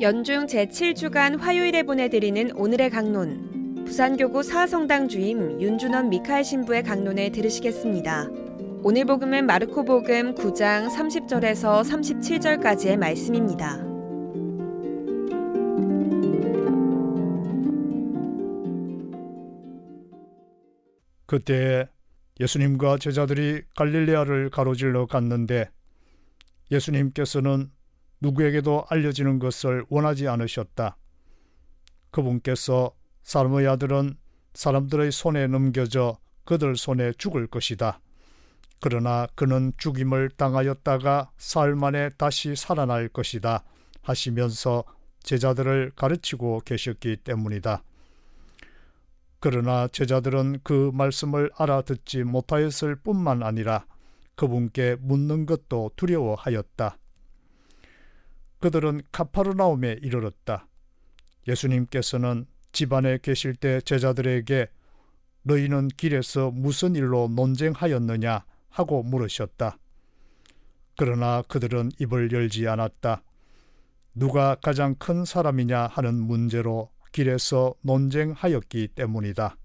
연중 제7주간 화요일에 보내드리는 오늘의 강론. 부산교구 사성당 주임 윤준원 미카엘 신부의 강론을 들으시겠습니다. 오늘 복음은 마르코 복음 9장 30절에서 37절까지의 말씀입니다. 그때 예수님과 제자들이 갈릴레아를 가로질러 갔는데 예수님께서는 누구에게도 알려지는 것을 원하지 않으셨다. 그분께서 사람의 아들은 사람들의 손에 넘겨져 그들 손에 죽을 것이다. 그러나 그는 죽임을 당하였다가 사흘 만에 다시 살아날 것이다. 하시면서 제자들을 가르치고 계셨기 때문이다. 그러나 제자들은 그 말씀을 알아듣지 못하였을 뿐만 아니라 그분께 묻는 것도 두려워하였다. 그들은 카파르나움에 이르렀다. 예수님께서는 집안에 계실 때 제자들에게 너희는 길에서 무슨 일로 논쟁하였느냐 하고 물으셨다. 그러나 그들은 입을 열지 않았다. 누가 가장 큰 사람이냐 하는 문제로 길에서 논쟁하였기 때문이다.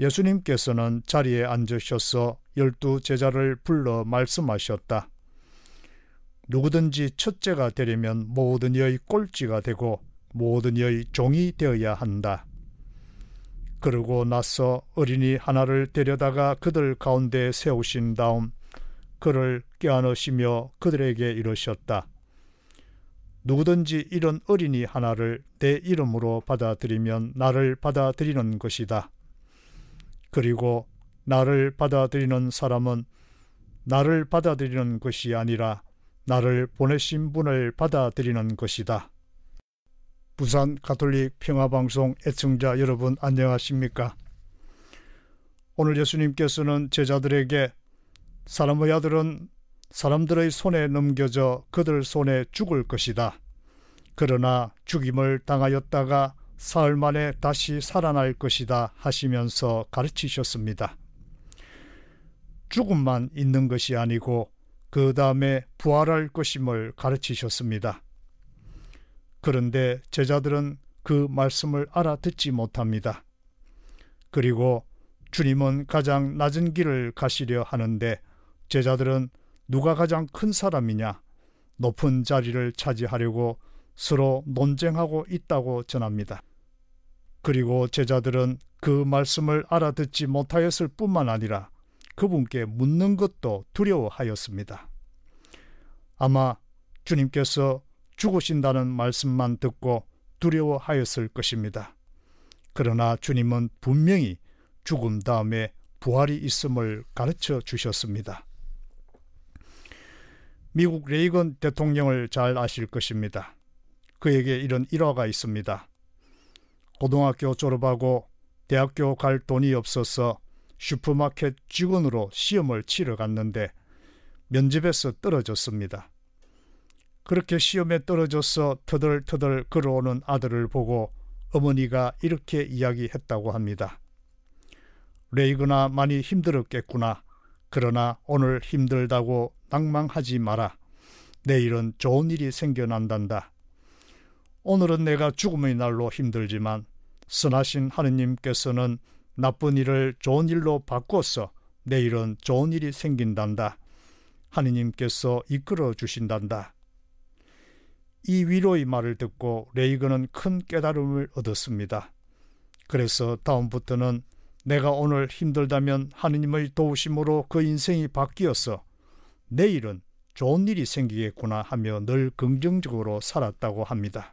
예수님께서는 자리에 앉으셔서 열두 제자를 불러 말씀하셨다. 누구든지 첫째가 되려면 모든 이의 꼴찌가 되고 모든 이의 종이 되어야 한다. 그러고 나서 어린이 하나를 데려다가 그들 가운데 세우신 다음 그를 깨안으시며 그들에게 이르셨다. 누구든지 이런 어린이 하나를 내 이름으로 받아들이면 나를 받아들이는 것이다. 그리고 나를 받아들이는 사람은 나를 받아들이는 것이 아니라 나를 보내신 분을 받아들이는 것이다. 부산 가톨릭 평화방송 애청자 여러분 안녕하십니까? 오늘 예수님께서는 제자들에게 사람의 아들은 사람들의 손에 넘겨져 그들 손에 죽을 것이다. 그러나 죽임을 당하였다가 사흘 만에 다시 살아날 것이다 하시면서 가르치셨습니다. 죽음만 있는 것이 아니고 그 다음에 부활할 것임을 가르치셨습니다. 그런데 제자들은 그 말씀을 알아듣지 못합니다. 그리고 주님은 가장 낮은 길을 가시려 하는데 제자들은 누가 가장 큰 사람이냐 높은 자리를 차지하려고 서로 논쟁하고 있다고 전합니다. 그리고 제자들은 그 말씀을 알아듣지 못하였을 뿐만 아니라 그분께 묻는 것도 두려워하였습니다. 아마 주님께서 죽으신다는 말씀만 듣고 두려워하였을 것입니다. 그러나 주님은 분명히 죽음 다음에 부활이 있음을 가르쳐 주셨습니다. 미국 레이건 대통령을 잘 아실 것입니다. 그에게 이런 일화가 있습니다. 고등학교 졸업하고 대학교 갈 돈이 없어서 슈퍼마켓 직원으로 시험을 치러 갔는데 면접에서 떨어졌습니다. 그렇게 시험에 떨어져서 터덜터덜 걸어오는 아들을 보고 어머니가 이렇게 이야기했다고 합니다. 레이그나 많이 힘들었겠구나. 그러나 오늘 힘들다고 낭망하지 마라. 내일은 좋은 일이 생겨난단다. 오늘은 내가 죽음의 날로 힘들지만 선하신 하느님께서는 나쁜 일을 좋은 일로 바꿔서 내일은 좋은 일이 생긴단다. 하느님께서 이끌어 주신단다. 이 위로의 말을 듣고 레이건은 큰 깨달음을 얻었습니다. 그래서 다음부터는 내가 오늘 힘들다면 하느님의 도우심으로 그 인생이 바뀌어서 내일은 좋은 일이 생기겠구나 하며 늘 긍정적으로 살았다고 합니다.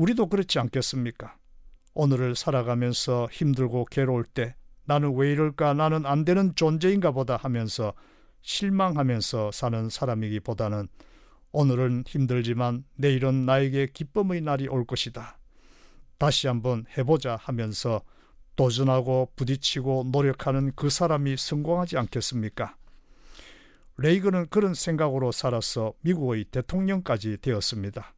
우리도 그렇지 않겠습니까? 오늘을 살아가면서 힘들고 괴로울 때 나는 왜 이럴까 나는 안 되는 존재인가 보다 하면서 실망하면서 사는 사람이기보다는 오늘은 힘들지만 내일은 나에게 기쁨의 날이 올 것이다. 다시 한번 해보자 하면서 도전하고 부딪히고 노력하는 그 사람이 성공하지 않겠습니까? 레이그는 그런 생각으로 살아서 미국의 대통령까지 되었습니다.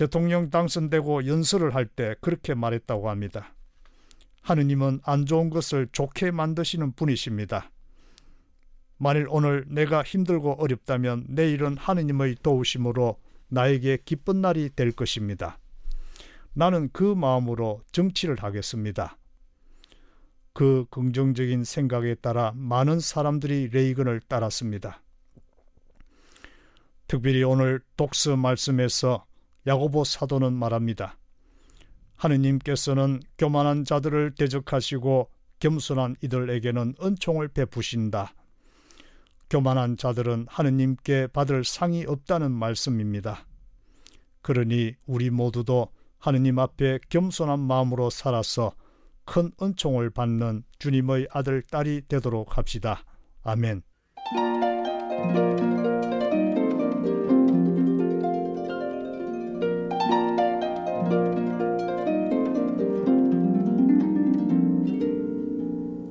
대통령 당선되고 연설을 할 때 그렇게 말했다고 합니다. 하느님은 안 좋은 것을 좋게 만드시는 분이십니다. 만일 오늘 내가 힘들고 어렵다면 내일은 하느님의 도우심으로 나에게 기쁜 날이 될 것입니다. 나는 그 마음으로 정치를 하겠습니다. 그 긍정적인 생각에 따라 많은 사람들이 레이건을 따랐습니다. 특별히 오늘 독서 말씀에서 야고보 사도는 말합니다. 하느님께서는 교만한 자들을 대적하시고 겸손한 이들에게는 은총을 베푸신다. 교만한 자들은 하느님께 받을 상이 없다는 말씀입니다. 그러니 우리 모두도 하느님 앞에 겸손한 마음으로 살아서 큰 은총을 받는 주님의 아들, 딸이 되도록 합시다. 아멘.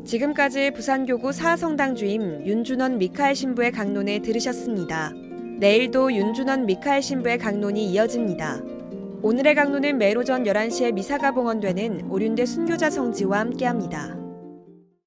지금까지 부산교구 사성당 주임 윤준원 미카엘 신부의 강론을 들으셨습니다. 내일도 윤준원 미카엘 신부의 강론이 이어집니다. 오늘의 강론은 매일 전 11시에 미사가 봉헌되는 오륜대 순교자 성지와 함께합니다.